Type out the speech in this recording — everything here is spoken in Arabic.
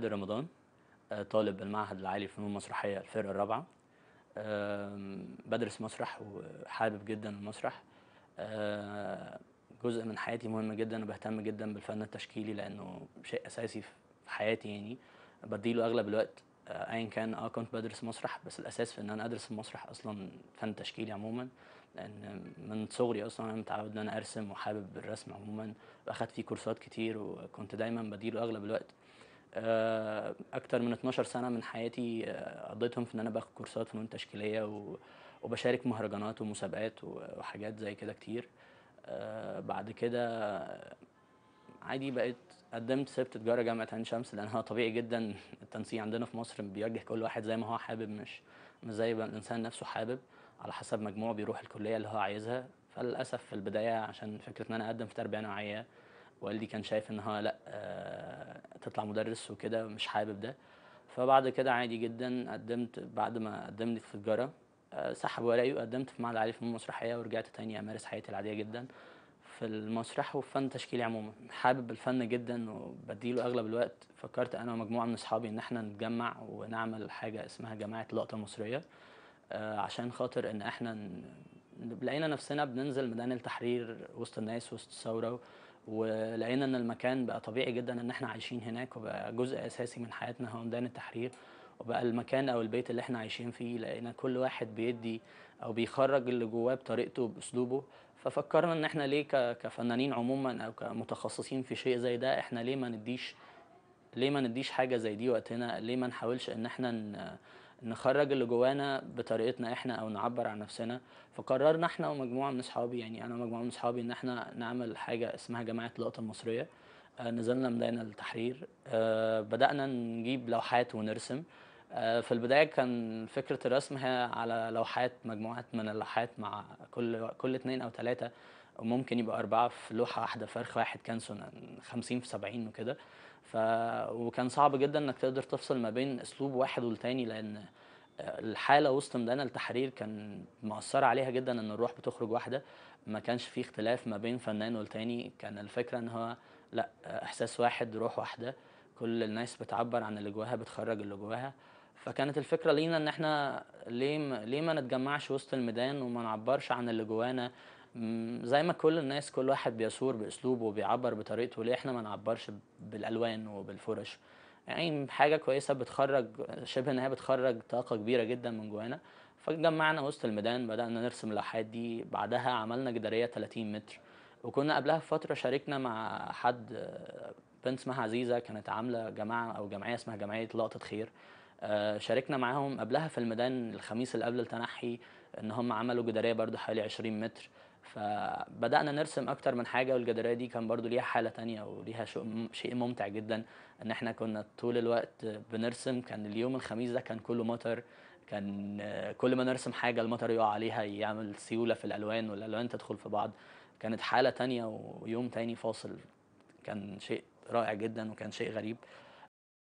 عادل رمضان آه، طالب المعهد العالي للفنون المسرحيه الفرقه الرابعه بدرس مسرح وحابب جدا المسرح آه، جزء من حياتي مهم جدا وبهتم جدا بالفن التشكيلي لانه شيء اساسي في حياتي يعني بديله اغلب الوقت آه، ايا كان اه كنت بدرس مسرح بس الاساس في ان انا ادرس المسرح اصلا فن تشكيلي عموما لان من صغري اصلا انا متعود ان انا ارسم وحابب الرسم عموما واخدت فيه كورسات كتير وكنت دايما بديله اغلب الوقت آه، اكتر من 12 سنه من حياتي آه، قضيتهم في ان انا باخد كورسات فنون تشكيليه وبشارك مهرجانات ومسابقات وحاجات زي كده كتير آه، بعد كده عادي بقيت قدمت سبت تجاره جامعه عين شمس لان هو طبيعي جدا التنسيق عندنا في مصر بيوجه كل واحد زي ما هو حابب مش زي ما الانسان نفسه حابب على حسب مجموعه بيروح الكليه اللي هو عايزها فللاسف في البدايه عشان فكره ان انا اقدم في تربيه نوعيه والدي كان شايف ان هو لا تطلع مدرس وكده مش حابب ده فبعد كده عادي جدا قدمت بعد ما قدمني في التجاره آه، سحب ورقي وقدمت في معهد علي فنون المسرحيه ورجعت تاني امارس حياتي العاديه جدا في المسرح وفي فن تشكيلي عموما حابب الفن جدا وبديله اغلب الوقت فكرت انا ومجموعه من اصحابي ان احنا نتجمع ونعمل حاجه اسمها جماعه اللقطه المصريه آه، عشان خاطر ان احنا لقينا نفسنا بننزل ميدان التحرير وسط الناس وسط الثوره ولقينا ان المكان بقى طبيعي جدا ان احنا عايشين هناك وبقى جزء اساسي من حياتنا هوندان التحرير وبقى المكان او البيت اللي احنا عايشين فيه لقينا كل واحد بيدي او بيخرج اللي جواه بطريقته باسلوبه ففكرنا ان احنا ليه كفنانين عموما او كمتخصصين في شيء زي ده احنا ليه ما نديش ليه ما نديش حاجه زي دي وقتنا ليه ما نحاولش ان احنا نخرج اللي جوانا بطريقتنا احنا او نعبر عن نفسنا فقررنا احنا ومجموعه من اصحابي يعني انا ومجموعه من اصحابي ان احنا نعمل حاجه اسمها جماعه اللقطه المصريه آه، نزلنا ميدان التحرير آه، بدانا نجيب لوحات ونرسم آه، في البدايه كان فكره الرسم هي على لوحات مجموعه من اللوحات مع كل كل اثنين او ثلاثه ممكن يبقى أربعة في لوحة واحدة فرخ واحد كان 50 في 70 وكده ف وكان صعب جدا انك تقدر تفصل ما بين اسلوب واحد والتاني لان الحالة وسط ميدان التحرير كان مأثر عليها جدا ان الروح بتخرج واحدة ما كانش فيه اختلاف ما بين فنان والتاني كان الفكرة ان هو لا احساس واحد روح واحدة كل الناس بتعبر عن اللي جواها بتخرج اللي جواها فكانت الفكرة لينا ان احنا ليه ليه ما نتجمعش وسط الميدان وما نعبرش عن اللي جوانا زي ما كل الناس كل واحد بيثور باسلوبه وبيعبر بطريقته ليه احنا ما نعبرش بالالوان وبالفرش يعني حاجه كويسه بتخرج شبه ان هي بتخرج طاقه كبيره جدا من جوانا فاتجمعنا وسط الميدان بدانا نرسم اللوحات دي بعدها عملنا جداريه 30 متر وكنا قبلها بفتره شاركنا مع حد بنت اسمها عزيزه كانت عامله جماعه او جمعيه اسمها جمعيه لقطه خير آه، شاركنا معاهم قبلها في الميدان الخميس اللي قبل التنحي ان هم عملوا جداريه برضو حوالي 20 متر فبدانا نرسم اكتر من حاجه والجداريه دي كان برضو ليها حاله تانية وليها شيء ممتع جدا ان احنا كنا طول الوقت بنرسم كان اليوم الخميس ده كان كله مطر كان كل ما نرسم حاجه المطر يقع عليها يعمل سيوله في الالوان والالوان تدخل في بعض كانت حاله تانية ويوم تاني فاصل كان شيء رائع جدا وكان شيء غريب